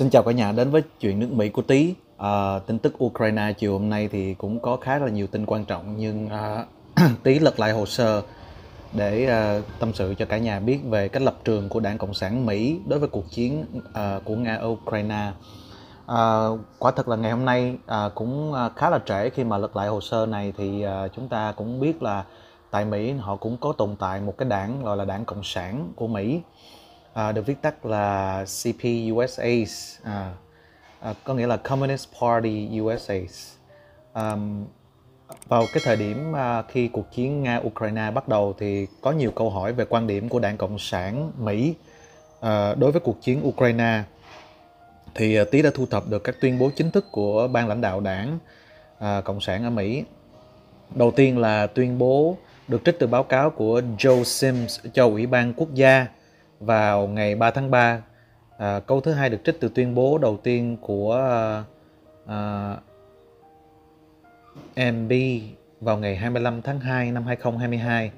Xin chào cả nhà đến với chuyện nước Mỹ của Tí. À, ờ, tin tức Ukraine chiều hôm nay thì cũng có khá là nhiều tin quan trọng nhưng à, ờ, Tí lật lại hồ sơ để à, tâm sự cho cả nhà biết về cách lập trường của Đảng Cộng sản Mỹ đối với cuộc chiến à, của Nga Ukraine. À, quả thật là ngày hôm nay à, cũng khá là trễ khi mà lật lại hồ sơ này thì à, chúng ta cũng biết là tại Mỹ họ cũng có tồn tại một cái đảng gọi là đảng Cộng sản của Mỹ À, được viết tắt là CPUSA à, à, có nghĩa là Communist Party USA à, vào cái thời điểm à, khi cuộc chiến nga ukraine bắt đầu thì có nhiều câu hỏi về quan điểm của đảng cộng sản mỹ à, đối với cuộc chiến ukraine thì à, tý đã thu thập được các tuyên bố chính thức của ban lãnh đạo đảng à, cộng sản ở mỹ đầu tiên là tuyên bố được trích từ báo cáo của joe sims cho ủy ban quốc gia vào ngày 3 tháng 3 à, câu thứ hai được trích từ tuyên bố đầu tiên của à, à MB vào ngày 25 tháng 2 năm 2022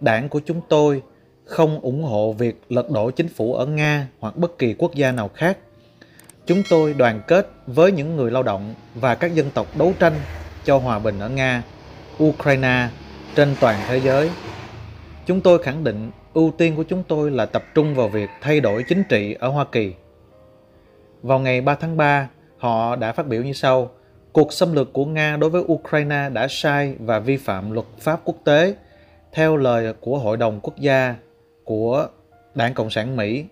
đảng của chúng tôi không ủng hộ việc lật đổ chính phủ ở Nga hoặc bất kỳ quốc gia nào khác. Chúng tôi đoàn kết với những người lao động và các dân tộc đấu tranh cho hòa bình ở Nga, Ukraine, trên toàn thế giới. Chúng tôi khẳng định ưu tiên của chúng tôi là tập trung vào việc thay đổi chính trị ở Hoa Kỳ. Vào ngày 3 tháng 3, họ đã phát biểu như sau: Cuộc xâm lược của Nga đối với Ukraine đã sai và vi phạm luật pháp quốc tế theo lời của Hội đồng Quốc gia của Đảng Cộng sản Mỹ.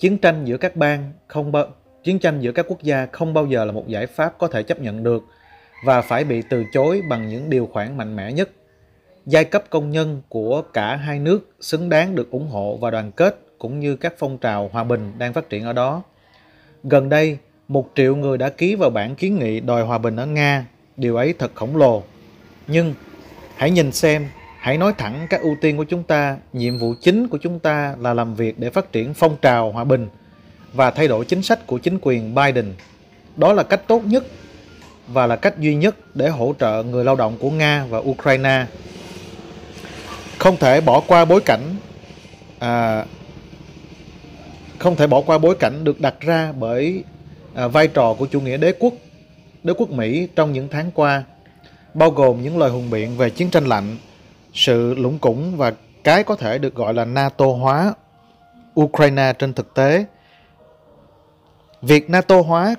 Chiến tranh giữa các bang không bao chiến tranh giữa các quốc gia không bao giờ là một giải pháp có thể chấp nhận được và phải bị từ chối bằng những điều khoản mạnh mẽ nhất giai cấp công nhân của cả hai nước xứng đáng được ủng hộ và đoàn kết cũng như các phong trào hòa bình đang phát triển ở đó. Gần đây, một triệu người đã ký vào bản kiến nghị đòi hòa bình ở Nga, điều ấy thật khổng lồ. Nhưng hãy nhìn xem, hãy nói thẳng các ưu tiên của chúng ta, nhiệm vụ chính của chúng ta là làm việc để phát triển phong trào hòa bình và thay đổi chính sách của chính quyền Biden. Đó là cách tốt nhất và là cách duy nhất để hỗ trợ người lao động của Nga và Ukraine không thể bỏ qua bối cảnh à, không thể bỏ qua bối cảnh được đặt ra bởi à, vai trò của chủ nghĩa đế quốc đế quốc Mỹ trong những tháng qua bao gồm những lời hùng biện về chiến tranh lạnh sự lũng củng và cái có thể được gọi là NATO hóa Ukraine trên thực tế việc NATO hóa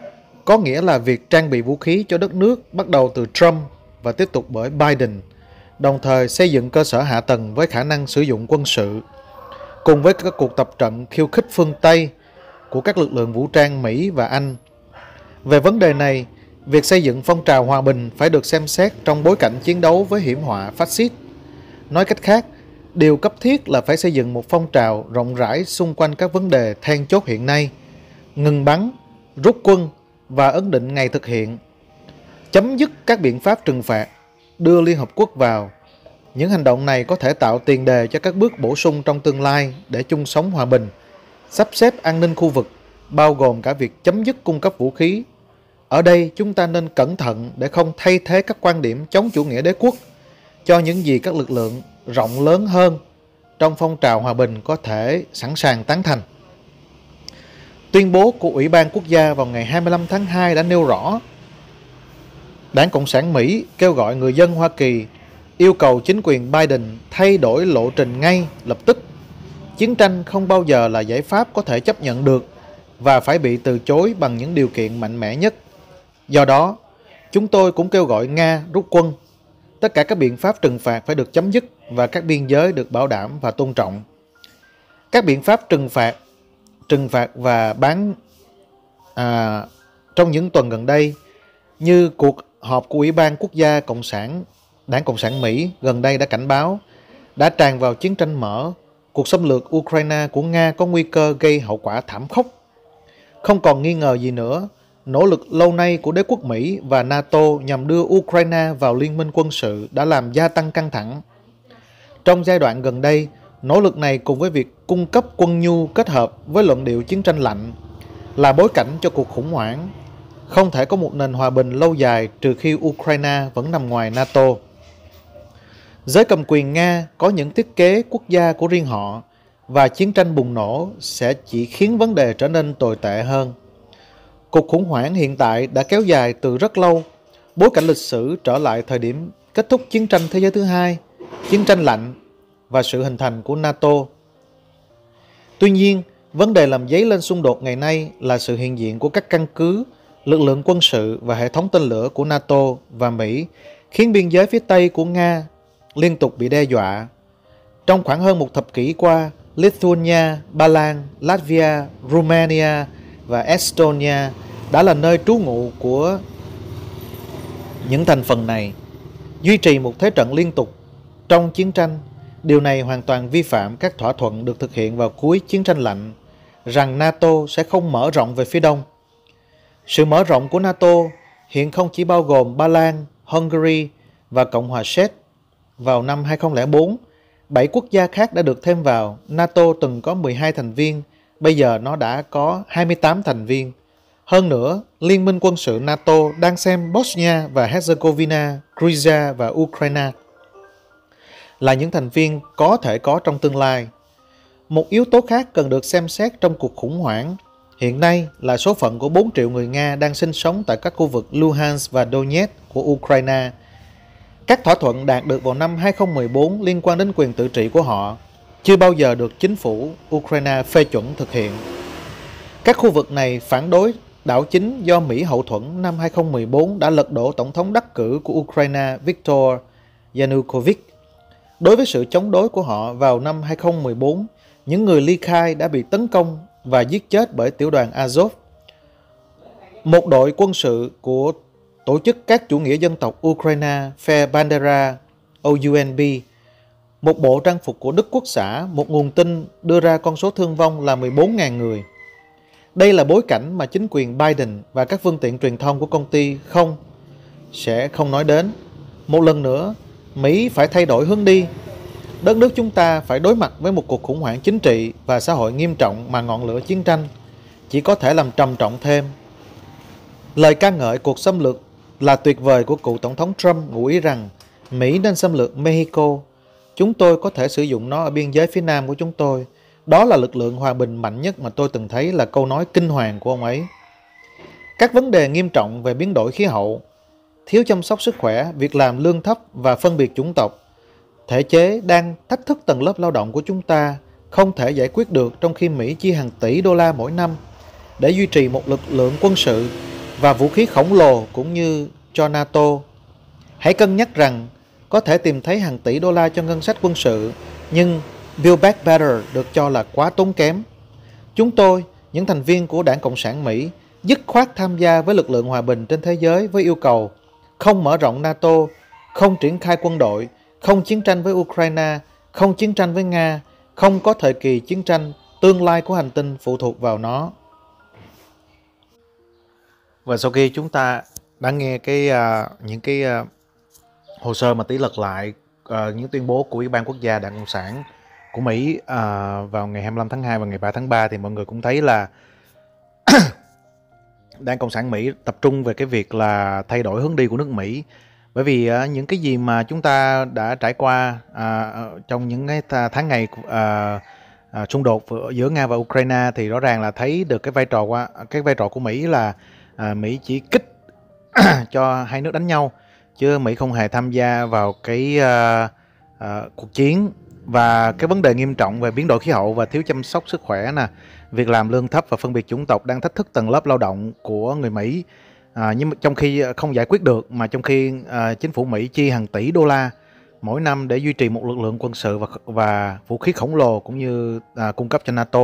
có nghĩa là việc trang bị vũ khí cho đất nước bắt đầu từ Trump và tiếp tục bởi Biden – đồng thời xây dựng cơ sở hạ tầng với khả năng sử dụng quân sự. Cùng với các cuộc tập trận khiêu khích phương Tây của các lực lượng vũ trang Mỹ và Anh. Về vấn đề này, việc xây dựng phong trào hòa bình phải được xem xét trong bối cảnh chiến đấu với hiểm họa phát xít. Nói cách khác, điều cấp thiết là phải xây dựng một phong trào rộng rãi xung quanh các vấn đề then chốt hiện nay, ngừng bắn, rút quân và ấn định ngày thực hiện. Chấm dứt các biện pháp trừng phạt đưa Liên Hợp Quốc vào. Những hành động này có thể tạo tiền đề cho các bước bổ sung trong tương lai để chung sống hòa bình, sắp xếp an ninh khu vực, bao gồm cả việc chấm dứt cung cấp vũ khí. Ở đây chúng ta nên cẩn thận để không thay thế các quan điểm chống chủ nghĩa đế quốc cho những gì các lực lượng rộng lớn hơn trong phong trào hòa bình có thể sẵn sàng tán thành. Tuyên bố của Ủy ban Quốc gia vào ngày 25 tháng 2 đã nêu rõ Đảng Cộng sản Mỹ kêu gọi người dân Hoa Kỳ yêu cầu chính quyền Biden thay đổi lộ trình ngay lập tức. Chiến tranh không bao giờ là giải pháp có thể chấp nhận được và phải bị từ chối bằng những điều kiện mạnh mẽ nhất. Do đó, chúng tôi cũng kêu gọi Nga rút quân. Tất cả các biện pháp trừng phạt phải được chấm dứt và các biên giới được bảo đảm và tôn trọng. Các biện pháp trừng phạt, trừng phạt và bán à, trong những tuần gần đây như cuộc họp của Ủy ban Quốc gia Cộng sản Đảng Cộng sản Mỹ gần đây đã cảnh báo đã tràn vào chiến tranh mở, cuộc xâm lược Ukraine của Nga có nguy cơ gây hậu quả thảm khốc. Không còn nghi ngờ gì nữa, nỗ lực lâu nay của đế quốc Mỹ và NATO nhằm đưa Ukraine vào liên minh quân sự đã làm gia tăng căng thẳng. Trong giai đoạn gần đây, nỗ lực này cùng với việc cung cấp quân nhu kết hợp với luận điệu chiến tranh lạnh là bối cảnh cho cuộc khủng hoảng không thể có một nền hòa bình lâu dài trừ khi Ukraine vẫn nằm ngoài NATO. Giới cầm quyền Nga có những thiết kế quốc gia của riêng họ và chiến tranh bùng nổ sẽ chỉ khiến vấn đề trở nên tồi tệ hơn. Cuộc khủng hoảng hiện tại đã kéo dài từ rất lâu. Bối cảnh lịch sử trở lại thời điểm kết thúc chiến tranh thế giới thứ hai, chiến tranh lạnh và sự hình thành của NATO. Tuy nhiên, vấn đề làm dấy lên xung đột ngày nay là sự hiện diện của các căn cứ lực lượng quân sự và hệ thống tên lửa của NATO và Mỹ khiến biên giới phía Tây của Nga liên tục bị đe dọa. Trong khoảng hơn một thập kỷ qua, Lithuania, Ba Lan, Latvia, Romania và Estonia đã là nơi trú ngụ của những thành phần này. Duy trì một thế trận liên tục trong chiến tranh, điều này hoàn toàn vi phạm các thỏa thuận được thực hiện vào cuối chiến tranh lạnh rằng NATO sẽ không mở rộng về phía đông sự mở rộng của NATO hiện không chỉ bao gồm Ba Lan, Hungary và Cộng hòa Séc. Vào năm 2004, 7 quốc gia khác đã được thêm vào. NATO từng có 12 thành viên, bây giờ nó đã có 28 thành viên. Hơn nữa, Liên minh quân sự NATO đang xem Bosnia và Herzegovina, Georgia và Ukraine là những thành viên có thể có trong tương lai. Một yếu tố khác cần được xem xét trong cuộc khủng hoảng Hiện nay là số phận của 4 triệu người Nga đang sinh sống tại các khu vực Luhansk và Donetsk của Ukraine. Các thỏa thuận đạt được vào năm 2014 liên quan đến quyền tự trị của họ chưa bao giờ được chính phủ Ukraine phê chuẩn thực hiện. Các khu vực này phản đối đảo chính do Mỹ hậu thuẫn năm 2014 đã lật đổ tổng thống đắc cử của Ukraine Viktor Yanukovych. Đối với sự chống đối của họ vào năm 2014, những người ly khai đã bị tấn công và giết chết bởi tiểu đoàn Azov. Một đội quân sự của Tổ chức các chủ nghĩa dân tộc Ukraine Fair Bandera OUNB, một bộ trang phục của Đức Quốc xã, một nguồn tin đưa ra con số thương vong là 14.000 người. Đây là bối cảnh mà chính quyền Biden và các phương tiện truyền thông của công ty không sẽ không nói đến. Một lần nữa, Mỹ phải thay đổi hướng đi đất nước chúng ta phải đối mặt với một cuộc khủng hoảng chính trị và xã hội nghiêm trọng mà ngọn lửa chiến tranh chỉ có thể làm trầm trọng thêm. Lời ca ngợi cuộc xâm lược là tuyệt vời của cựu Tổng thống Trump ngụ ý rằng Mỹ nên xâm lược Mexico. Chúng tôi có thể sử dụng nó ở biên giới phía nam của chúng tôi. Đó là lực lượng hòa bình mạnh nhất mà tôi từng thấy là câu nói kinh hoàng của ông ấy. Các vấn đề nghiêm trọng về biến đổi khí hậu, thiếu chăm sóc sức khỏe, việc làm lương thấp và phân biệt chủng tộc thể chế đang thách thức tầng lớp lao động của chúng ta không thể giải quyết được trong khi Mỹ chi hàng tỷ đô la mỗi năm để duy trì một lực lượng quân sự và vũ khí khổng lồ cũng như cho NATO. Hãy cân nhắc rằng có thể tìm thấy hàng tỷ đô la cho ngân sách quân sự, nhưng Build Back Better được cho là quá tốn kém. Chúng tôi, những thành viên của Đảng Cộng sản Mỹ, dứt khoát tham gia với lực lượng hòa bình trên thế giới với yêu cầu không mở rộng NATO, không triển khai quân đội không chiến tranh với Ukraine, không chiến tranh với Nga, không có thời kỳ chiến tranh, tương lai của hành tinh phụ thuộc vào nó. Và sau khi chúng ta đã nghe cái uh, những cái uh, hồ sơ mà tỷ lật lại uh, những tuyên bố của Ủy ban quốc gia Đảng Cộng sản của Mỹ uh, vào ngày 25 tháng 2 và ngày 3 tháng 3 thì mọi người cũng thấy là Đảng Cộng sản Mỹ tập trung về cái việc là thay đổi hướng đi của nước Mỹ bởi vì à, những cái gì mà chúng ta đã trải qua à, ờ, trong những cái tháng ngày à, à, xung đột giữa Nga và Ukraine thì rõ ràng là thấy được cái vai trò qua cái vai trò của Mỹ là à, Mỹ chỉ kích cho hai nước đánh nhau chứ Mỹ không hề tham gia vào cái à, à, cuộc chiến và cái vấn đề nghiêm trọng về biến đổi khí hậu và thiếu chăm sóc sức khỏe nè, việc làm lương thấp và phân biệt chủng tộc đang thách thức tầng lớp lao động của người Mỹ à, nhưng mà trong khi à, không giải quyết được mà trong khi à, chính phủ Mỹ chi hàng tỷ đô la mỗi năm để duy trì một lực lượng quân sự và và vũ khí khổng lồ cũng như à, cung cấp cho NATO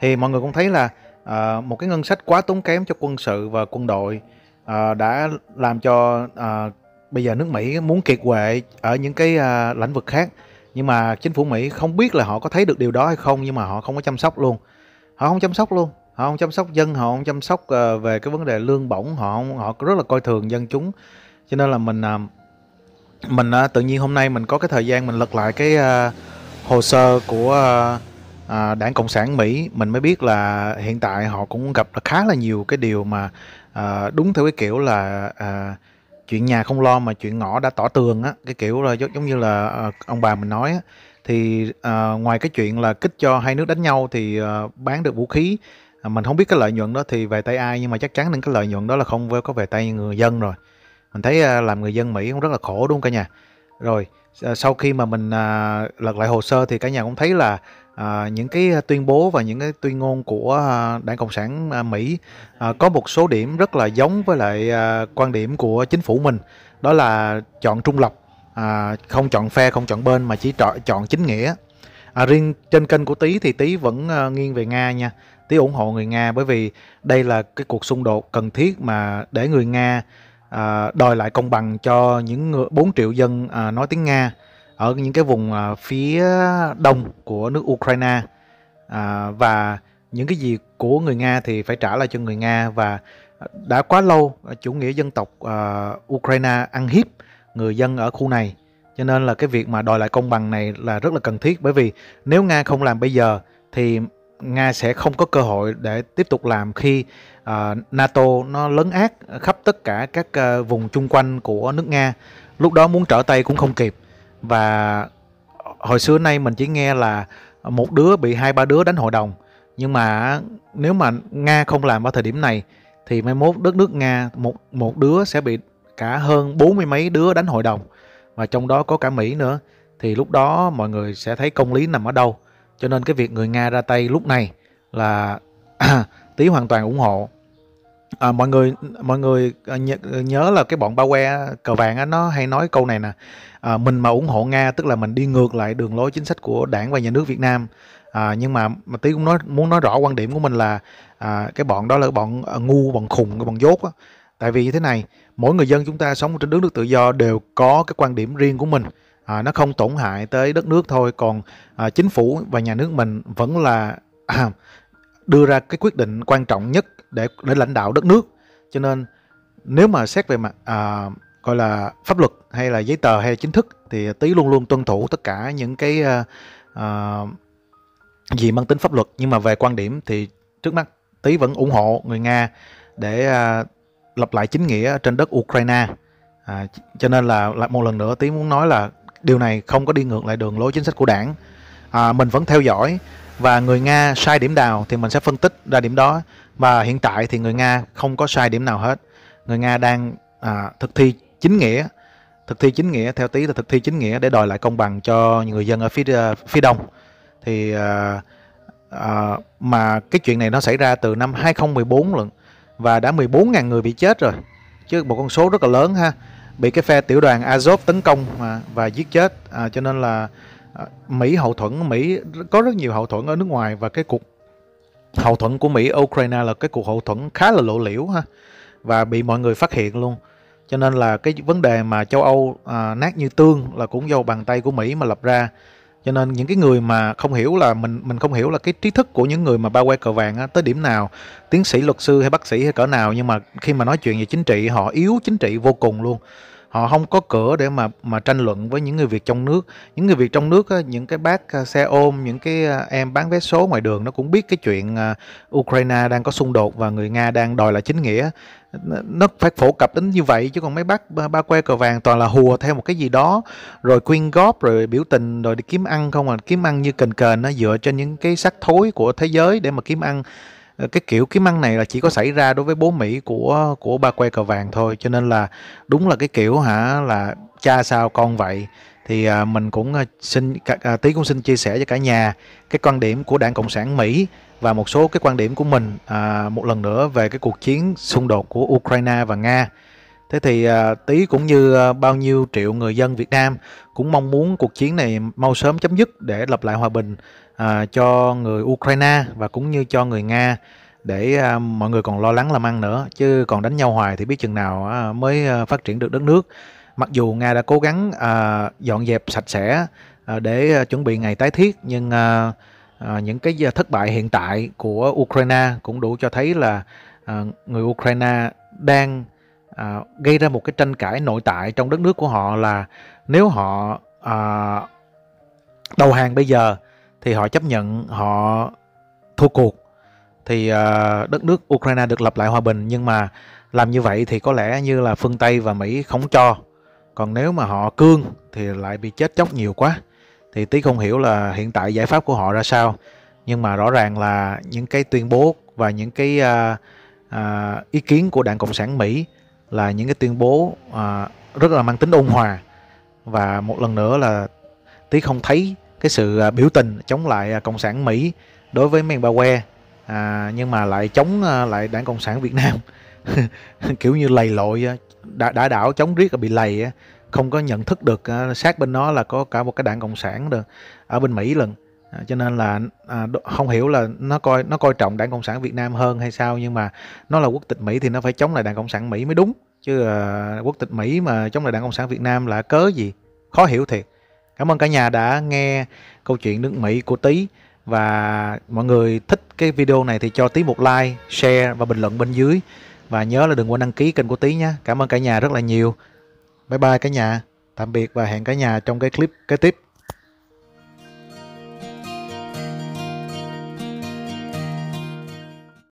thì mọi người cũng thấy là à, một cái ngân sách quá tốn kém cho quân sự và quân đội à, đã làm cho à, bây giờ nước Mỹ muốn kiệt quệ ở những cái à, lĩnh vực khác nhưng mà chính phủ Mỹ không biết là họ có thấy được điều đó hay không nhưng mà họ không có chăm sóc luôn họ không chăm sóc luôn họ không chăm sóc dân họ không chăm sóc ờ, về cái vấn đề lương bổng họ họ rất là coi thường dân chúng cho nên là mình à, mình à, tự nhiên hôm nay mình có cái thời gian mình lật lại cái à, hồ sơ của à, đảng cộng sản mỹ mình mới biết là hiện tại họ cũng gặp khá là nhiều cái điều mà à, đúng theo cái kiểu là à, chuyện nhà không lo mà chuyện ngõ đã tỏ tường á cái kiểu là giống như là à, ông bà mình nói á thì à, ngoài cái chuyện là kích cho hai nước đánh nhau thì à, bán được vũ khí À, mình không biết cái lợi nhuận đó thì về tay ai nhưng mà chắc chắn những cái lợi nhuận đó là không có về tay người dân rồi mình thấy à, làm người dân mỹ cũng rất là khổ đúng không cả nhà rồi à, sau khi mà mình lật lại hồ sơ thì cả nhà cũng thấy là những cái tuyên bố và những cái tuyên ngôn của đảng cộng sản mỹ có một số điểm rất là giống với lại quan điểm của chính phủ mình đó là chọn trung lập à, không chọn phe không chọn bên mà chỉ chọn, chính nghĩa à, riêng trên kênh của tý thì tý vẫn à, nghiêng về nga nha Tí ủng hộ người Nga bởi vì đây là cái cuộc xung đột cần thiết mà để người Nga à, đòi lại công bằng cho những người, 4 triệu dân à, nói tiếng Nga ở những cái vùng à, phía đông của nước Ukraine à, và những cái gì của người Nga thì phải trả lại cho người Nga và đã quá lâu à, chủ nghĩa dân tộc à, Ukraine ăn hiếp người dân ở khu này cho nên là cái việc mà đòi lại công bằng này là rất là cần thiết bởi vì nếu Nga không làm bây giờ thì Nga sẽ không có cơ hội để tiếp tục làm khi uh, NATO nó lấn át khắp tất cả các uh, vùng chung quanh của nước Nga. Lúc đó muốn trở tay cũng không kịp. Và hồi xưa nay mình chỉ nghe là một đứa bị hai ba đứa đánh hội đồng. Nhưng mà nếu mà Nga không làm vào thời điểm này thì mai mốt đất nước Nga một một đứa sẽ bị cả hơn bốn mươi mấy đứa đánh hội đồng và trong đó có cả Mỹ nữa thì lúc đó mọi người sẽ thấy công lý nằm ở đâu. Cho nên cái việc người Nga ra tay lúc này là tí hoàn toàn ủng hộ. À, mọi người mọi người à, nhớ, nhớ là cái bọn ba que cờ vàng á nó hay nói câu này nè à, mình mà ủng hộ nga tức là mình đi ngược lại đường lối chính sách của đảng và nhà nước việt nam à, nhưng mà mà tí cũng nói muốn nói rõ quan điểm của mình là à, cái bọn đó là bọn à, ngu bọn khùng bọn dốt á tại vì như thế này mỗi người dân chúng ta sống trên đất nước tự do đều có cái quan điểm riêng của mình à, nó không tổn hại tới đất nước thôi còn à, chính phủ và nhà nước mình vẫn là à, đưa ra cái quyết định quan trọng nhất để để lãnh đạo đất nước cho nên nếu mà xét về mặt à, gọi là pháp luật hay là giấy tờ hay chính thức thì tý luôn luôn tuân thủ tất cả những cái à, à, gì mang tính pháp luật nhưng mà về quan điểm thì trước mắt tý vẫn ủng hộ người nga để à, lập lại chính nghĩa trên đất ukraine à, cho nên là, lại một lần nữa Tý muốn nói là điều này không có đi ngược lại đường lối chính sách của đảng à, mình vẫn theo dõi và người nga sai điểm nào thì mình sẽ phân tích ra điểm đó và hiện tại thì người nga không có sai điểm nào hết người nga đang à, thực thi chính nghĩa thực thi chính nghĩa theo tí là thực thi chính nghĩa để đòi lại công bằng cho người dân ở phía à, phía đông thì à, à, mà cái chuyện này nó xảy ra từ năm 2014 lần và đã 14.000 người bị chết rồi chứ một con số rất là lớn ha bị cái phe tiểu đoàn Azov tấn công à, và giết chết à, cho nên là à, Mỹ hậu thuẫn Mỹ có rất nhiều hậu thuẫn ở nước ngoài và cái cuộc hậu thuẫn của Mỹ Ukraine là cái cuộc hậu thuẫn khá là lộ liễu ha và bị mọi người phát hiện luôn cho nên là cái vấn đề mà châu Âu à, nát như tương là cũng do bàn tay của Mỹ mà lập ra cho nên những cái người mà không hiểu là mình mình không hiểu là cái trí thức của những người mà bao quay cờ vàng á, tới điểm nào tiến sĩ luật sư hay bác sĩ hay cỡ nào nhưng mà khi mà nói chuyện về chính trị họ yếu chính trị vô cùng luôn họ không có cửa để mà mà tranh luận với những người việt trong nước những người việt trong nước những cái bác à, xe ôm những cái à, em bán vé số ngoài đường nó cũng biết cái chuyện à, ukraine đang có xung đột và người nga đang đòi lại chính nghĩa nó phải phổ cập đến như vậy chứ còn mấy bác ba, ba que cờ vàng toàn là hùa theo một cái gì đó rồi quyên góp rồi biểu tình rồi đi kiếm ăn không à kiếm ăn như cần kền nó dựa trên những cái xác thối của thế giới để mà kiếm ăn Ờ, cái kiểu kiếm ăn này là chỉ có xảy ra đối với bố Mỹ của của ba que cờ vàng thôi cho nên là đúng là cái kiểu hả là cha sao con vậy thì à, mình cũng à, xin à, tí cũng xin chia sẻ cho cả nhà cái quan điểm của đảng cộng sản mỹ và một số cái quan điểm của mình à, một lần nữa về cái cuộc chiến xung đột của ukraine và nga thế thì à, tí cũng như à, bao nhiêu triệu người dân việt nam cũng mong muốn cuộc chiến này mau sớm chấm dứt để lập lại hòa bình À, cho người Ukraine và cũng như cho người Nga để à, mọi người còn lo lắng làm ăn nữa chứ còn đánh nhau hoài thì biết chừng nào à, mới à, phát triển được đất nước mặc dù Nga đã cố gắng à, dọn dẹp sạch sẽ à, để à, chuẩn bị ngày tái thiết nhưng à, à, những cái thất bại hiện tại của Ukraine cũng đủ cho thấy là à, người Ukraine đang à, gây ra một cái tranh cãi nội tại trong đất nước của họ là nếu họ à, đầu hàng bây giờ thì họ chấp nhận họ thua cuộc thì uh, đất nước Ukraine được lập lại hòa bình nhưng mà làm như vậy thì có lẽ như là phương Tây và Mỹ không cho còn nếu mà họ cương thì lại bị chết chóc nhiều quá thì tí không hiểu là hiện tại giải pháp của họ ra sao nhưng mà rõ ràng là những cái tuyên bố và những cái uh, uh, ý kiến của đảng cộng sản Mỹ là những cái tuyên bố uh, rất là mang tính ôn hòa và một lần nữa là tí không thấy cái sự à, biểu tình chống lại à, cộng sản Mỹ đối với Myanmar à, nhưng mà lại chống à, lại đảng cộng sản Việt Nam kiểu như lầy lội đã, đã đảo chống riết bị lầy không có nhận thức được sát bên nó là có cả một cái đảng cộng sản được ở bên Mỹ lần à, cho nên là à, không hiểu là nó coi nó coi trọng đảng cộng sản Việt Nam hơn hay sao nhưng mà nó là quốc tịch Mỹ thì nó phải chống lại đảng cộng sản Mỹ mới đúng chứ à, quốc tịch Mỹ mà chống lại đảng cộng sản Việt Nam là cớ gì khó hiểu thiệt Cảm ơn cả nhà đã nghe câu chuyện nước Mỹ của tý và mọi người thích cái video này thì cho tý một like, share và bình luận bên dưới và nhớ là đừng quên đăng ký kênh của tý nhé. Cảm ơn cả nhà rất là nhiều. Bye bye cả nhà. Tạm biệt và hẹn cả nhà trong cái clip kế tiếp.